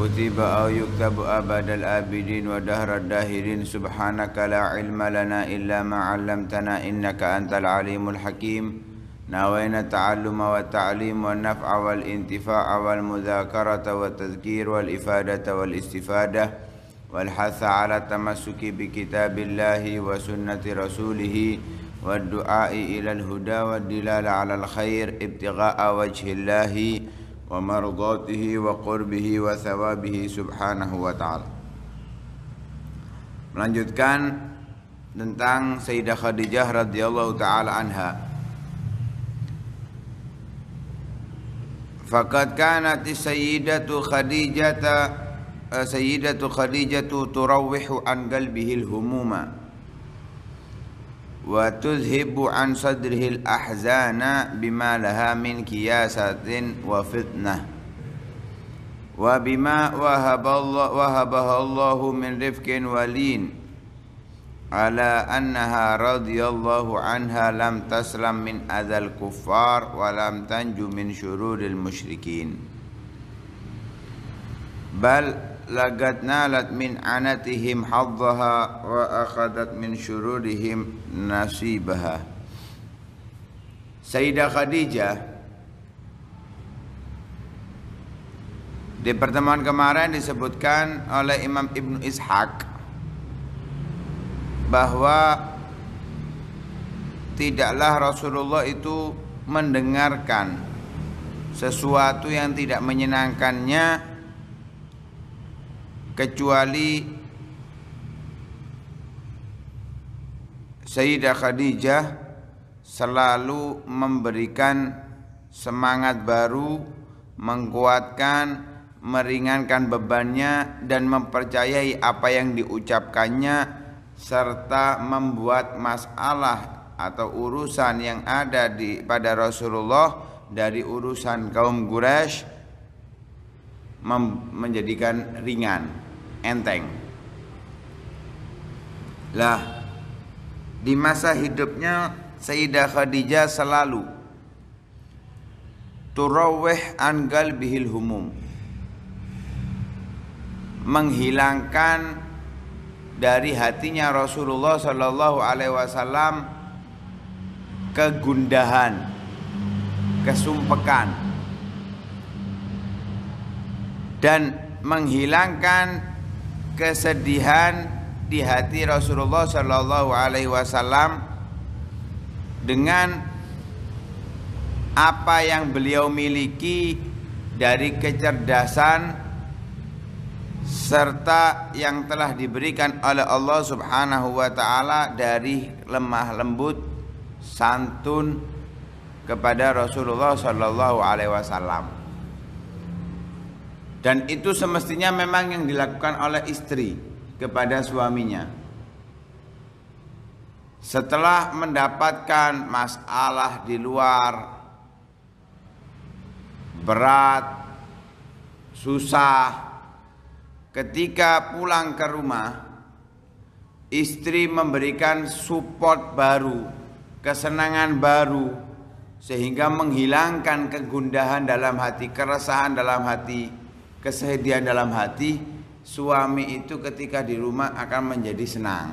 كتب أو يكتب أبد الآبدين ودهر الداهرين سبحانك لا علم لنا إلا ما علمتنا إنك أنت العليم الحكيم ناوينا التعلم والتعليم والنفع والانتفاع والمذاكرة والتذكير والإفادة والاستفادة والحث على التمسك بكتاب الله وسنة رسوله والدعاء إلى الهدى والدلال على الخير ابتغاء وجه الله ومرضاته وقربه وثوابه سبحانه وتعالى Melanjutkan tentang Sayyidah Khadijah radhiyallahu taala anha Fakat kanat sayyidatu Khadijah sayyidatu Khadijah turawihu an qalbihi al-humuma وتذهب عن صدره الأحزان بما لها من كياسة وفتنة وبما وهب الله وهبها الله من رفق ولين على أنها رضي الله عنها لم تسلم من أذى الكفار ولم تنجو من شرور المشركين بل لقد نالت من عنتهم حظها وأخذت من شرورهم نصيبها Sayyidah Khadijah Di pertemuan kemarin disebutkan oleh Imam Ibn Ishaq Bahwa Tidaklah Rasulullah itu mendengarkan Sesuatu yang tidak menyenangkannya kecuali Sayyidah Khadijah selalu memberikan semangat baru, menguatkan, meringankan bebannya dan mempercayai apa yang diucapkannya serta membuat masalah atau urusan yang ada di pada Rasulullah dari urusan kaum Quraisy menjadikan ringan enteng. Lah, di masa hidupnya Sayyidah Khadijah selalu turawih an galbihil humum menghilangkan dari hatinya Rasulullah Shallallahu Alaihi Wasallam kegundahan, kesumpekan, dan menghilangkan kesedihan di hati Rasulullah Shallallahu Alaihi Wasallam dengan apa yang beliau miliki dari kecerdasan serta yang telah diberikan oleh Allah Subhanahu wa taala dari lemah lembut santun kepada Rasulullah sallallahu alaihi wasallam. Dan itu semestinya memang yang dilakukan oleh istri kepada suaminya. Setelah mendapatkan masalah di luar berat, susah, ketika pulang ke rumah istri memberikan support baru, kesenangan baru sehingga menghilangkan kegundahan dalam hati, keresahan dalam hati kesedihan dalam hati suami itu ketika di rumah akan menjadi senang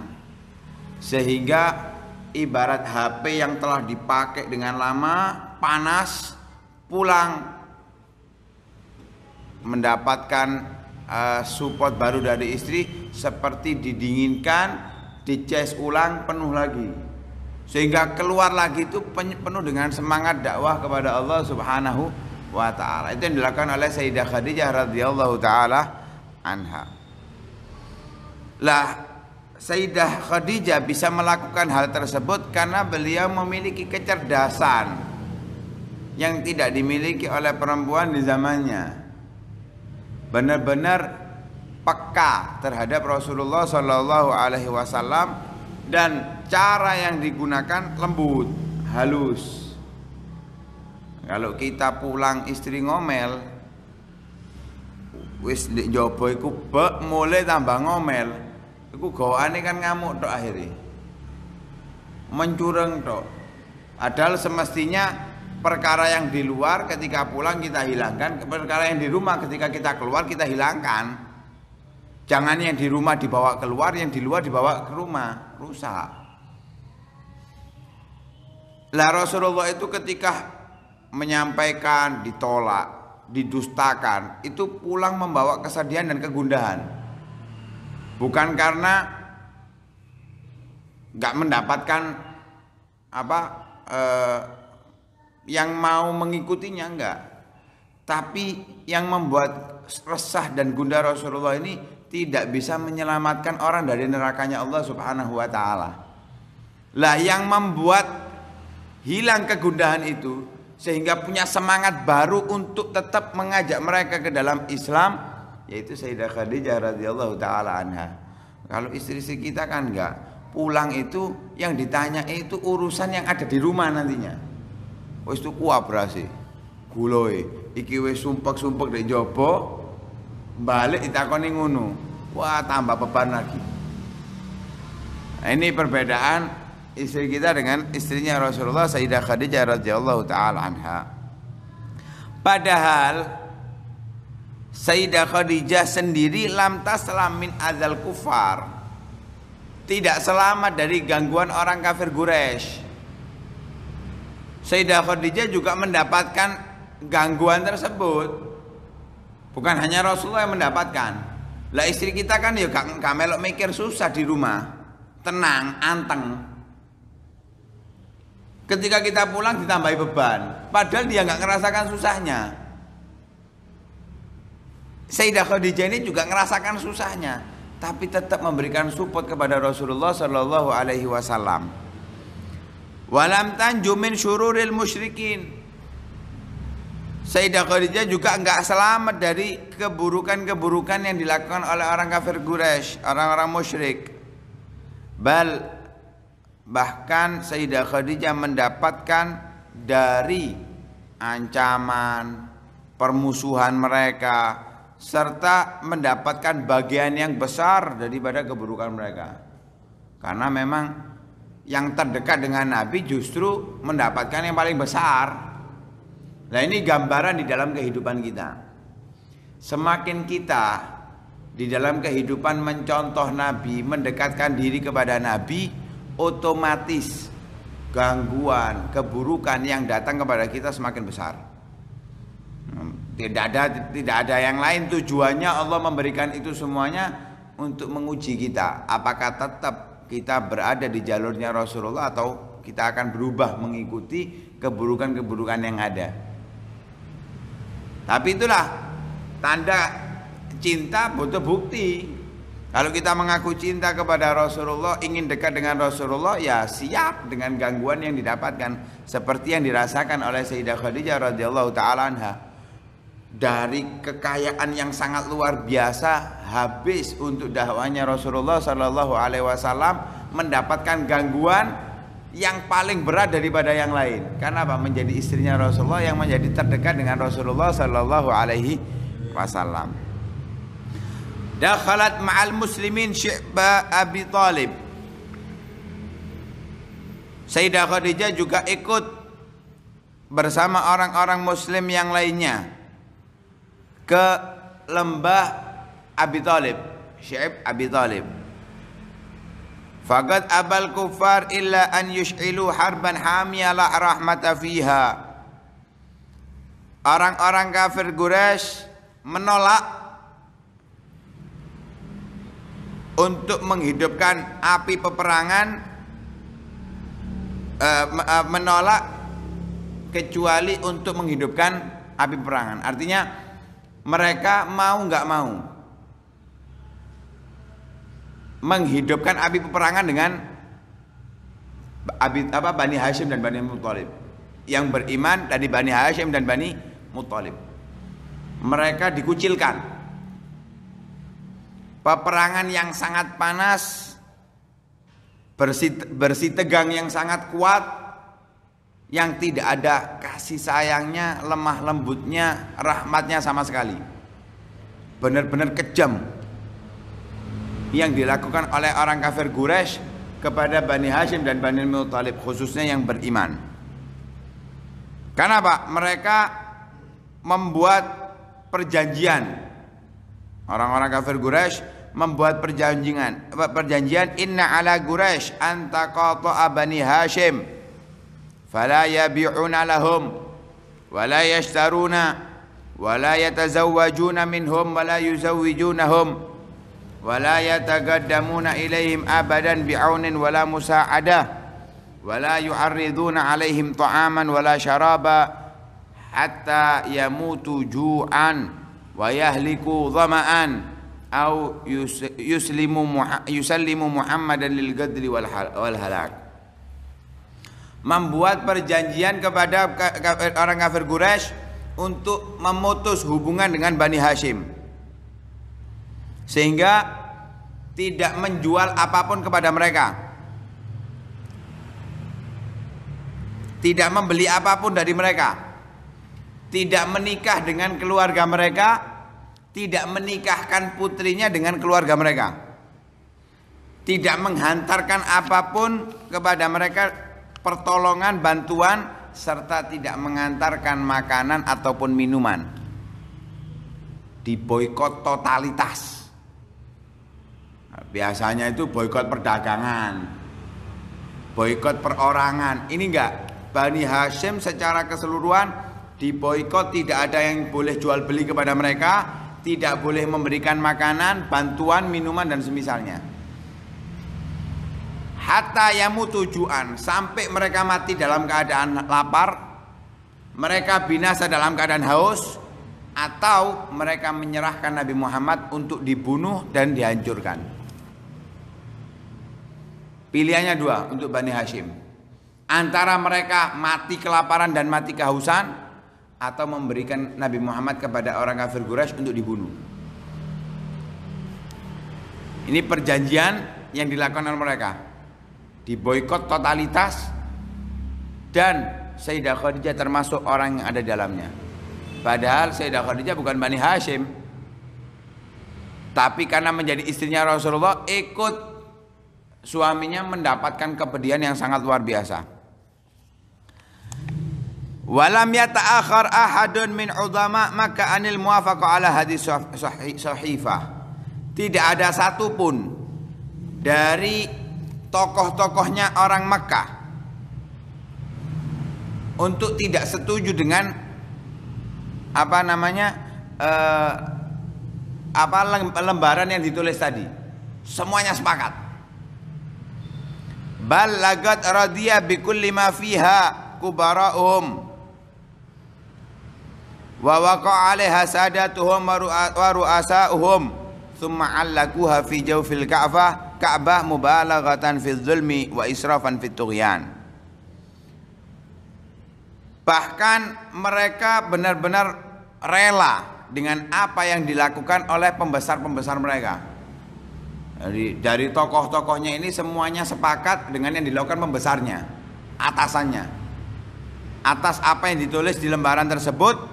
sehingga ibarat HP yang telah dipakai dengan lama panas pulang mendapatkan uh, support baru dari istri seperti didinginkan dicas ulang penuh lagi sehingga keluar lagi itu penuh dengan semangat dakwah kepada Allah Subhanahu wa taala. Itu yang dilakukan oleh Sayyidah Khadijah radhiyallahu taala anha. Lah Sayyidah Khadijah bisa melakukan hal tersebut karena beliau memiliki kecerdasan yang tidak dimiliki oleh perempuan di zamannya. Benar-benar peka terhadap Rasulullah Shallallahu Alaihi Wasallam dan cara yang digunakan lembut, halus. Kalau kita pulang istri ngomel, wis di njaba iku mulai tambah ngomel. Iku gawane kan ngamuk tok akhirnya. Mencureng tok. Padahal semestinya perkara yang di luar ketika pulang kita hilangkan, perkara yang di rumah ketika kita keluar kita hilangkan. Jangan yang di rumah dibawa keluar, yang di luar dibawa ke rumah, rusak. Lah Rasulullah itu ketika menyampaikan ditolak, didustakan, itu pulang membawa kesedihan dan kegundahan. Bukan karena nggak mendapatkan apa eh, yang mau mengikutinya enggak. Tapi yang membuat resah dan gundah Rasulullah ini tidak bisa menyelamatkan orang dari nerakanya Allah Subhanahu wa taala. Lah yang membuat hilang kegundahan itu sehingga punya semangat baru untuk tetap mengajak mereka ke dalam Islam yaitu Sayyidah Khadijah radhiyallahu taala anha. Kalau istri-istri kita kan enggak pulang itu yang ditanya itu urusan yang ada di rumah nantinya. Wis itu kuabrasi. Guloi iki wis sumpek-sumpek nek jopo balik ditakoni ngono. Wah, tambah beban lagi. Nah, ini perbedaan istri kita dengan istrinya Rasulullah Sayyidah Khadijah radhiyallahu taala anha. Padahal Sayyidah Khadijah sendiri lam taslamin azal kufar. Tidak selamat dari gangguan orang kafir Quraisy. Sayyidah Khadijah juga mendapatkan gangguan tersebut. Bukan hanya Rasulullah yang mendapatkan. Lah istri kita kan ya gak melok mikir susah di rumah. Tenang, anteng. Ketika kita pulang ditambahi beban, padahal dia nggak ngerasakan susahnya. Sayyidah Khadijah ini juga ngerasakan susahnya, tapi tetap memberikan support kepada Rasulullah Shallallahu Alaihi Wasallam. Walam tanjumin syururil musyrikin. Sayyidah Khadijah juga nggak selamat dari keburukan-keburukan yang dilakukan oleh orang kafir Quraisy, orang-orang musyrik. Bal Bahkan Sayyidah Khadijah mendapatkan dari ancaman, permusuhan mereka, serta mendapatkan bagian yang besar daripada keburukan mereka. Karena memang yang terdekat dengan Nabi justru mendapatkan yang paling besar. Nah ini gambaran di dalam kehidupan kita. Semakin kita di dalam kehidupan mencontoh Nabi, mendekatkan diri kepada Nabi, otomatis gangguan, keburukan yang datang kepada kita semakin besar. Hmm, tidak ada tidak ada yang lain tujuannya Allah memberikan itu semuanya untuk menguji kita apakah tetap kita berada di jalurnya Rasulullah atau kita akan berubah mengikuti keburukan-keburukan yang ada. Tapi itulah tanda cinta butuh bukti. Kalau kita mengaku cinta kepada Rasulullah, ingin dekat dengan Rasulullah, ya siap dengan gangguan yang didapatkan seperti yang dirasakan oleh Sayyidah Khadijah radhiyallahu taala anha. Dari kekayaan yang sangat luar biasa habis untuk dakwahnya Rasulullah shallallahu alaihi wasallam mendapatkan gangguan yang paling berat daripada yang lain. Karena apa? Menjadi istrinya Rasulullah yang menjadi terdekat dengan Rasulullah shallallahu alaihi wasallam dakhalat ma'al muslimin syi'ba Abi Talib Sayyidah Khadijah juga ikut bersama orang-orang muslim yang lainnya ke lembah Abi Talib Syi'ib Abi Talib Fagat abal kufar illa an yush'ilu harban hamiyala la rahmata fiha Orang-orang kafir Quraisy menolak untuk menghidupkan api peperangan eh, eh, menolak kecuali untuk menghidupkan api peperangan. Artinya mereka mau nggak mau menghidupkan api peperangan dengan api, apa Bani Hashim dan Bani Muthalib yang beriman dari Bani Hashim dan Bani Muthalib mereka dikucilkan peperangan yang sangat panas, bersih, tegang yang sangat kuat, yang tidak ada kasih sayangnya, lemah lembutnya, rahmatnya sama sekali. Benar-benar kejam yang dilakukan oleh orang kafir Quraisy kepada Bani Hashim dan Bani Muthalib khususnya yang beriman. Karena apa? Mereka membuat perjanjian Orang-orang kafir Quraisy membuat perjanjian perjanjian inna ala Quraisy antaqata abani Hashim fala yabi'una lahum wala yashtaruna wala yatazawwajuna minhum wala yuzawwijunahum wala yataqaddamuna ilaihim abadan bi'aunin wala musa'adah wala yu'arriduna alaihim ta'aman wala syaraba hatta yamutu ju'an wa yahliku dhama'an au yuslimu yusallimu Muhammadan lil gadli wal halak membuat perjanjian kepada orang kafir Quraisy untuk memutus hubungan dengan Bani Hashim sehingga tidak menjual apapun kepada mereka tidak membeli apapun dari mereka tidak menikah dengan keluarga mereka, tidak menikahkan putrinya dengan keluarga mereka. Tidak menghantarkan apapun kepada mereka pertolongan, bantuan serta tidak mengantarkan makanan ataupun minuman. Diboykot totalitas. Biasanya itu boykot perdagangan, boykot perorangan. Ini enggak Bani Hashim secara keseluruhan di boykot tidak ada yang boleh jual beli kepada mereka, tidak boleh memberikan makanan, bantuan, minuman dan semisalnya. Hatta yamu tujuan sampai mereka mati dalam keadaan lapar, mereka binasa dalam keadaan haus, atau mereka menyerahkan Nabi Muhammad untuk dibunuh dan dihancurkan. Pilihannya dua untuk Bani Hashim. Antara mereka mati kelaparan dan mati kehausan atau memberikan Nabi Muhammad kepada orang kafir Quraisy untuk dibunuh. Ini perjanjian yang dilakukan oleh mereka. Diboykot totalitas dan Sayyidah Khadijah termasuk orang yang ada di dalamnya. Padahal Sayyidah Khadijah bukan Bani Hashim. Tapi karena menjadi istrinya Rasulullah ikut suaminya mendapatkan kepedihan yang sangat luar biasa. Walam yata'akhar ahadun min udama maka anil muwafaqah ala hadis sahifah. Tidak ada satupun dari tokoh-tokohnya orang Mekah untuk tidak setuju dengan apa namanya eh, apa lembaran yang ditulis tadi. Semuanya sepakat. Bal lagat radiyah bikulli ma fiha kubara'um wa waqa'a alaiha sadatuhum wa ru'asa'uhum thumma 'allaquha fi jawfil ka'bah ka'bah mubalaghatan fi dzulmi wa israfan fi tughyan bahkan mereka benar-benar rela dengan apa yang dilakukan oleh pembesar-pembesar mereka dari, dari tokoh-tokohnya ini semuanya sepakat dengan yang dilakukan pembesarnya, atasannya. Atas apa yang ditulis di lembaran tersebut,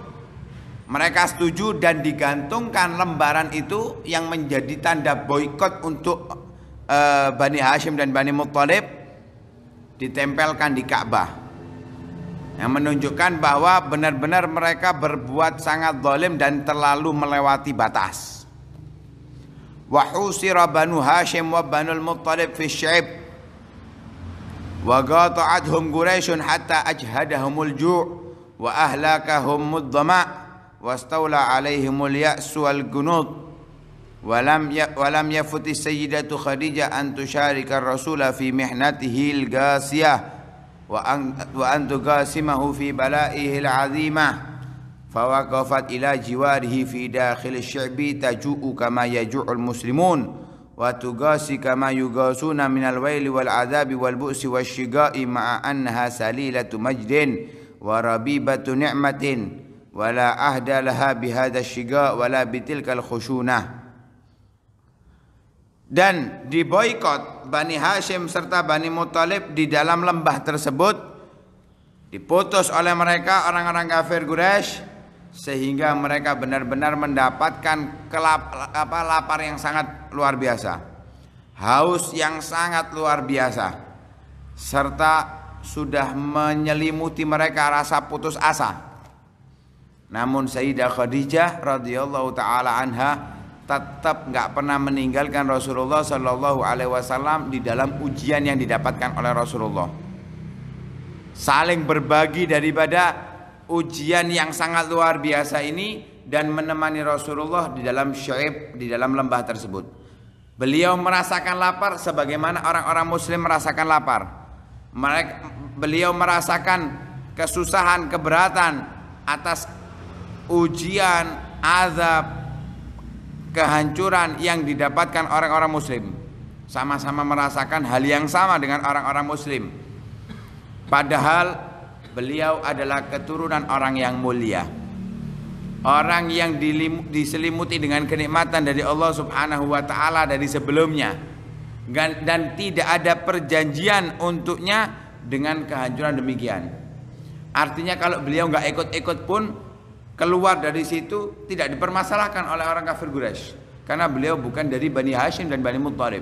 mereka setuju dan digantungkan lembaran itu yang menjadi tanda boykot untuk uh, Bani Hashim dan Bani Muttalib ditempelkan di Ka'bah. Yang menunjukkan bahwa benar-benar mereka berbuat sangat dolim dan terlalu melewati batas. Wa husira Banu Hashim wa Banul Muttalib fi syaib Wa qata'athum Quraisyun hatta ajhadahumul ju' wa ahlakahumud mudhama'. واستولى عليهم اليأس والجنود ولم ولم يفت السيدة خديجة أن تشارك الرسول في محنته القاسية وأن وأن تقاسمه في بلائه العظيمة فوقفت إلى جواره في داخل الشعب تجوء كما يجوع المسلمون وتقاسي كما يقاسون من الويل والعذاب والبؤس والشقاء مع أنها سليلة مجد وربيبة نعمة wala ahda laha bihadha syiga wala bitilkal khusyunah dan diboikot Bani Hashim serta Bani Muthalib di dalam lembah tersebut diputus oleh mereka orang-orang kafir Quraisy sehingga mereka benar-benar mendapatkan kelap, apa, lapar yang sangat luar biasa haus yang sangat luar biasa serta sudah menyelimuti mereka rasa putus asa namun Sayyidah Khadijah radhiyallahu taala anha tetap nggak pernah meninggalkan Rasulullah Shallallahu Alaihi Wasallam di dalam ujian yang didapatkan oleh Rasulullah. Saling berbagi daripada ujian yang sangat luar biasa ini dan menemani Rasulullah di dalam syaib di dalam lembah tersebut. Beliau merasakan lapar sebagaimana orang-orang Muslim merasakan lapar. Mereka, beliau merasakan kesusahan, keberatan atas ujian, azab, kehancuran yang didapatkan orang-orang muslim. Sama-sama merasakan hal yang sama dengan orang-orang muslim. Padahal beliau adalah keturunan orang yang mulia. Orang yang diselimuti dengan kenikmatan dari Allah Subhanahu wa taala dari sebelumnya. Dan tidak ada perjanjian untuknya dengan kehancuran demikian. Artinya kalau beliau nggak ikut-ikut pun keluar dari situ tidak dipermasalahkan oleh orang kafir Quraisy karena beliau bukan dari Bani Hashim dan Bani Muttalib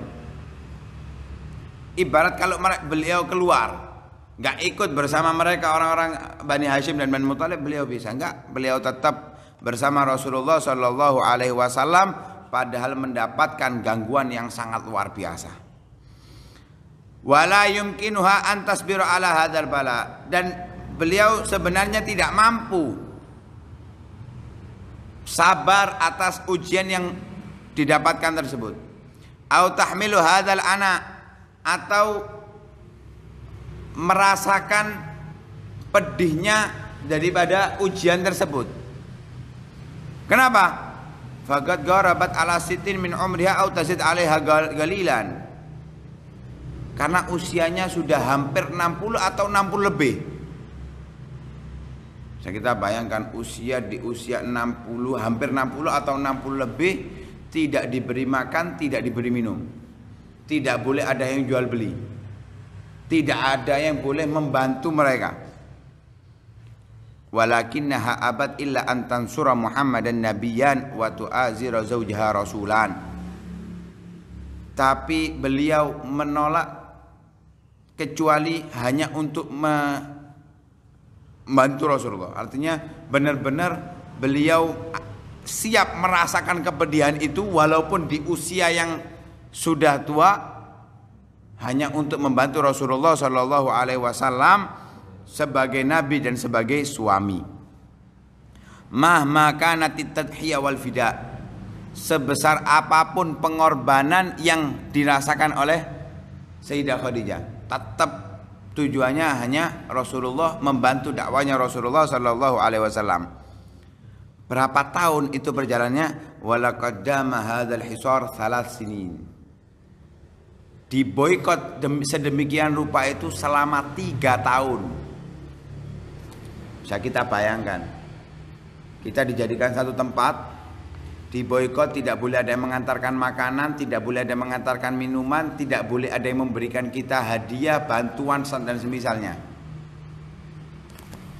ibarat kalau beliau keluar nggak ikut bersama mereka orang-orang Bani Hashim dan Bani Muthalib beliau bisa nggak beliau tetap bersama Rasulullah Shallallahu Alaihi Wasallam padahal mendapatkan gangguan yang sangat luar biasa. Wala antasbiru ala bala dan beliau sebenarnya tidak mampu sabar atas ujian yang didapatkan tersebut. Au tahmilu anak atau merasakan pedihnya daripada ujian tersebut. Kenapa? Fakat gharabat ala sitin min umriha au tazid alaiha galilan. Karena usianya sudah hampir 60 atau 60 lebih. Saya kita bayangkan usia di usia 60, hampir 60 atau 60 lebih tidak diberi makan, tidak diberi minum. Tidak boleh ada yang jual beli. Tidak ada yang boleh membantu mereka. Walakinnaha abad illa antan surah Muhammad dan nabiyan wa tu'azira zawjaha rasulan. Tapi beliau menolak kecuali hanya untuk me membantu Rasulullah. Artinya benar-benar beliau siap merasakan kepedihan itu walaupun di usia yang sudah tua hanya untuk membantu Rasulullah Shallallahu Alaihi Wasallam sebagai nabi dan sebagai suami. Mah maka nanti wal fida sebesar apapun pengorbanan yang dirasakan oleh Sayyidah Khadijah tetap tujuannya hanya Rasulullah membantu dakwanya Rasulullah Shallallahu Alaihi Wasallam. Berapa tahun itu berjalannya? Walakadama hadal hisor salat sinin. Diboykot sedemikian rupa itu selama tiga tahun. Bisa kita bayangkan. Kita dijadikan satu tempat di boykot tidak boleh ada yang mengantarkan makanan, tidak boleh ada yang mengantarkan minuman, tidak boleh ada yang memberikan kita hadiah, bantuan, dan semisalnya.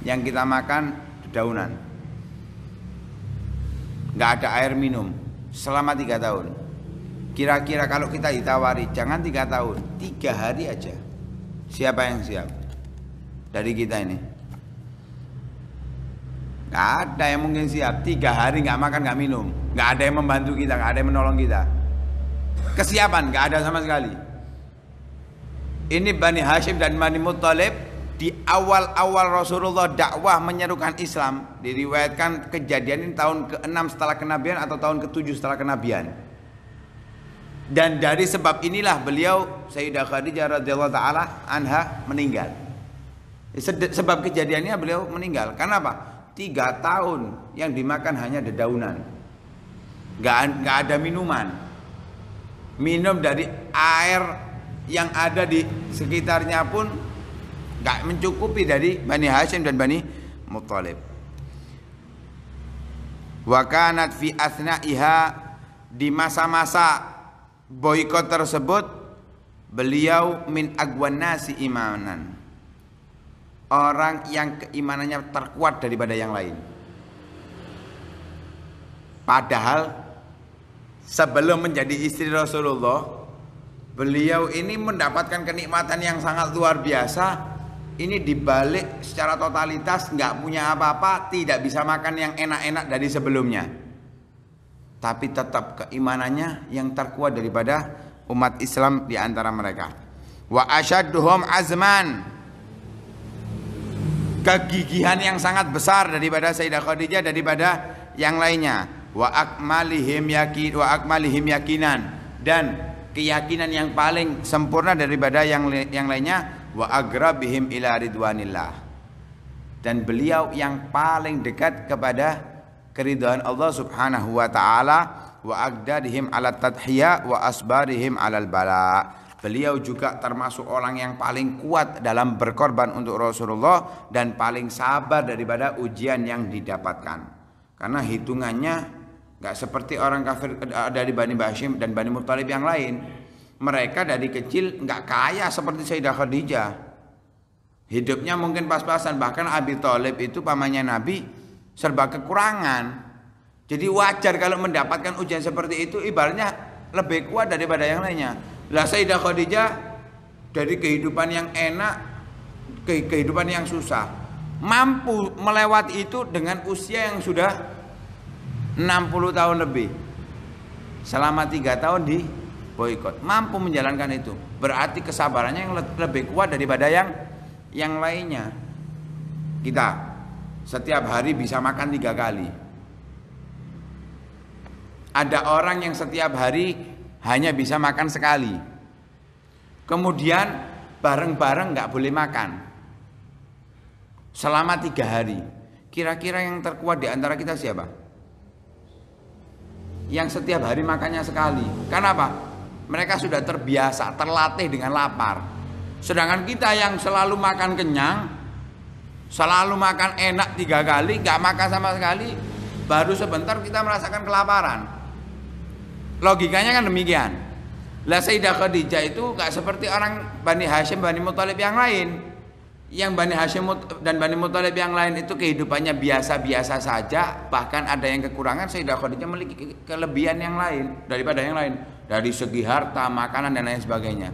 Yang kita makan daunan. Nggak ada air minum selama tiga tahun. Kira-kira kalau kita ditawari, jangan tiga tahun, tiga hari aja. Siapa yang siap? Dari kita ini. Gak ada yang mungkin siap. Tiga hari nggak makan nggak minum. Gak ada yang membantu kita, gak ada yang menolong kita. Kesiapan gak ada sama sekali. Ini Bani Hashim dan Bani Muttalib di awal-awal Rasulullah dakwah menyerukan Islam diriwayatkan kejadian ini tahun ke-6 setelah kenabian atau tahun ke-7 setelah kenabian. Dan dari sebab inilah beliau Sayyidah Khadijah radhiyallahu taala anha meninggal. Sebab kejadiannya beliau meninggal. Karena apa? tiga tahun yang dimakan hanya dedaunan. nggak nggak ada minuman. Minum dari air yang ada di sekitarnya pun nggak mencukupi dari Bani Hashim dan Bani Mutalib. Wakanat fi iha di masa-masa boykot tersebut beliau min agwan nasi imanan orang yang keimanannya terkuat daripada yang lain. Padahal sebelum menjadi istri Rasulullah, beliau ini mendapatkan kenikmatan yang sangat luar biasa. Ini dibalik secara totalitas nggak punya apa-apa, tidak bisa makan yang enak-enak dari sebelumnya. Tapi tetap keimanannya yang terkuat daripada umat Islam di antara mereka. Wa azman kegigihan yang sangat besar daripada Sayyidah Khadijah daripada yang lainnya wa akmalihim yakin wa akmalihim yakinan dan keyakinan yang paling sempurna daripada yang yang lainnya wa agrabihim ila ridwanillah dan beliau yang paling dekat kepada keridhaan Allah Subhanahu wa taala wa agdadihim ala tadhiya wa asbarihim alal bala Beliau juga termasuk orang yang paling kuat dalam berkorban untuk Rasulullah dan paling sabar daripada ujian yang didapatkan. Karena hitungannya nggak seperti orang kafir eh, dari Bani Bashim dan Bani Muthalib yang lain. Mereka dari kecil nggak kaya seperti Sayyidah Khadijah. Hidupnya mungkin pas-pasan. Bahkan Abi Thalib itu pamannya Nabi serba kekurangan. Jadi wajar kalau mendapatkan ujian seperti itu ibaratnya lebih kuat daripada yang lainnya. Lah Sayyidah Khadijah dari kehidupan yang enak ke kehidupan yang susah mampu melewati itu dengan usia yang sudah 60 tahun lebih selama 3 tahun di boykot mampu menjalankan itu berarti kesabarannya yang lebih kuat daripada yang yang lainnya kita setiap hari bisa makan tiga kali ada orang yang setiap hari hanya bisa makan sekali. Kemudian bareng-bareng nggak boleh makan selama tiga hari. Kira-kira yang terkuat di antara kita siapa? Yang setiap hari makannya sekali. Karena apa? Mereka sudah terbiasa, terlatih dengan lapar. Sedangkan kita yang selalu makan kenyang, selalu makan enak tiga kali, nggak makan sama sekali, baru sebentar kita merasakan kelaparan. Logikanya kan demikian. Lah Sayyidah Khadijah itu gak seperti orang Bani Hashim, Bani Muthalib yang lain. Yang Bani Hashim dan Bani Muthalib yang lain itu kehidupannya biasa-biasa saja, bahkan ada yang kekurangan, Sayyidah Khadijah memiliki kelebihan yang lain daripada yang lain dari segi harta, makanan dan lain sebagainya.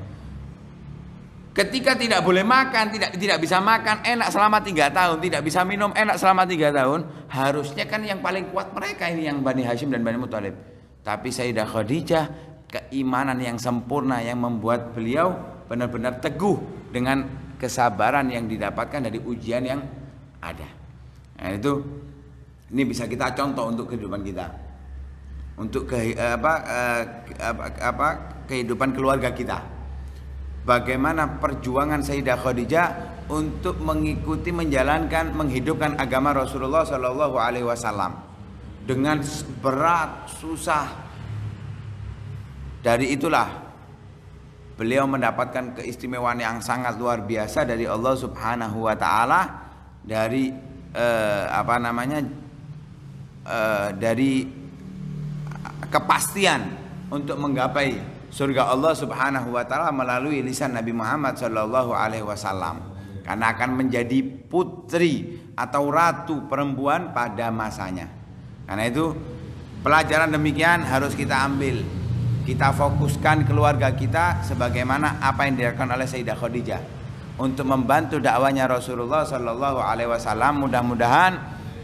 Ketika tidak boleh makan, tidak tidak bisa makan enak selama tiga tahun, tidak bisa minum enak selama tiga tahun, harusnya kan yang paling kuat mereka ini yang Bani Hashim dan Bani Muthalib. Tapi Sayyidah Khadijah keimanan yang sempurna yang membuat beliau benar-benar teguh dengan kesabaran yang didapatkan dari ujian yang ada. Nah, itu ini bisa kita contoh untuk kehidupan kita. Untuk ke, eh, apa, eh, apa, apa kehidupan keluarga kita. Bagaimana perjuangan Sayyidah Khadijah untuk mengikuti menjalankan menghidupkan agama Rasulullah Shallallahu alaihi wasallam dengan berat, susah. Dari itulah beliau mendapatkan keistimewaan yang sangat luar biasa dari Allah Subhanahu wa taala dari eh, apa namanya? Eh, dari kepastian untuk menggapai surga Allah Subhanahu wa taala melalui lisan Nabi Muhammad sallallahu alaihi wasallam karena akan menjadi putri atau ratu perempuan pada masanya. Karena itu pelajaran demikian harus kita ambil. Kita fokuskan keluarga kita sebagaimana apa yang dilakukan oleh Sayyidah Khadijah untuk membantu dakwanya Rasulullah Shallallahu Alaihi Wasallam. Mudah-mudahan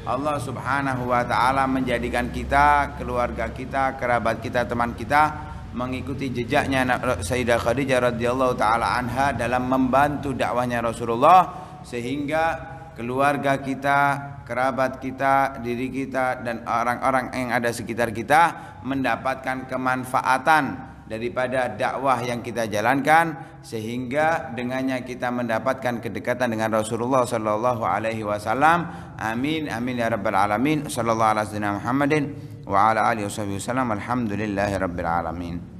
Allah Subhanahu Wa Taala menjadikan kita, keluarga kita, kerabat kita, teman kita mengikuti jejaknya Sayyidah Khadijah radhiyallahu taala anha dalam membantu dakwahnya Rasulullah sehingga keluarga kita kerabat kita, diri kita, dan orang-orang yang ada sekitar kita mendapatkan kemanfaatan daripada dakwah yang kita jalankan sehingga dengannya kita mendapatkan kedekatan dengan Rasulullah sallallahu alaihi wasallam amin amin ya rabbal alamin sallallahu alaihi wasallam Muhammadin wa ala alihi wasallam Alhamdulillahirabbil alamin